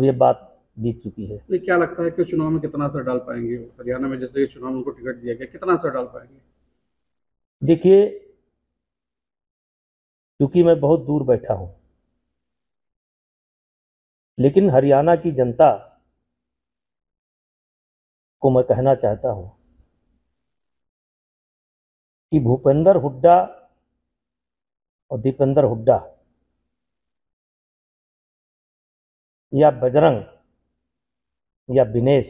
अब ये बात बीत चुकी है नहीं क्या लगता है कि चुनाव में कितना असर डाल पाएंगे हरियाणा में जैसे चुनाव में उनको टिकट दिया गया कितना असर डाल पाएंगे देखिए क्योंकि मैं बहुत दूर बैठा हूं लेकिन हरियाणा की जनता को मैं कहना चाहता हूं कि भूपेंद्र हुड्डा और दीपेंद्र हुड्डा या बजरंग या बिनेश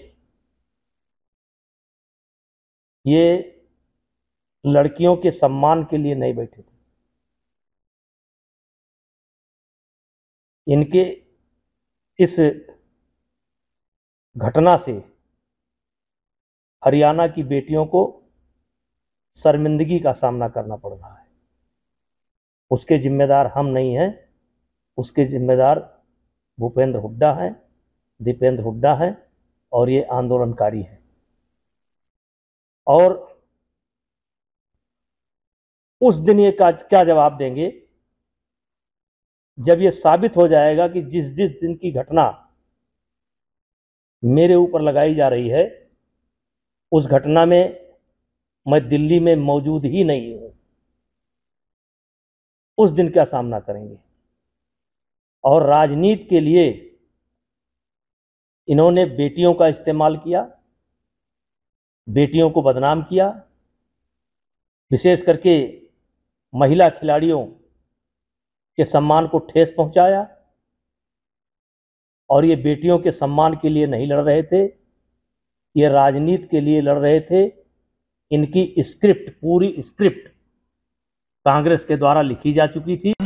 ये लड़कियों के सम्मान के लिए नहीं बैठे थे इनके इस घटना से हरियाणा की बेटियों को शर्मिंदगी का सामना करना पड़ रहा है उसके जिम्मेदार हम नहीं हैं उसके जिम्मेदार भूपेंद्र हुड्डा हैं दीपेंद्र हुड्डा हैं और ये आंदोलनकारी हैं और उस दिन ये क्या जवाब देंगे जब ये साबित हो जाएगा कि जिस जिस दिन की घटना मेरे ऊपर लगाई जा रही है उस घटना में मैं दिल्ली में मौजूद ही नहीं हूं उस दिन क्या सामना करेंगे और राजनीति के लिए इन्होंने बेटियों का इस्तेमाल किया बेटियों को बदनाम किया विशेष करके महिला खिलाड़ियों के सम्मान को ठेस पहुंचाया और ये बेटियों के सम्मान के लिए नहीं लड़ रहे थे ये राजनीति के लिए लड़ रहे थे इनकी स्क्रिप्ट पूरी स्क्रिप्ट कांग्रेस के द्वारा लिखी जा चुकी थी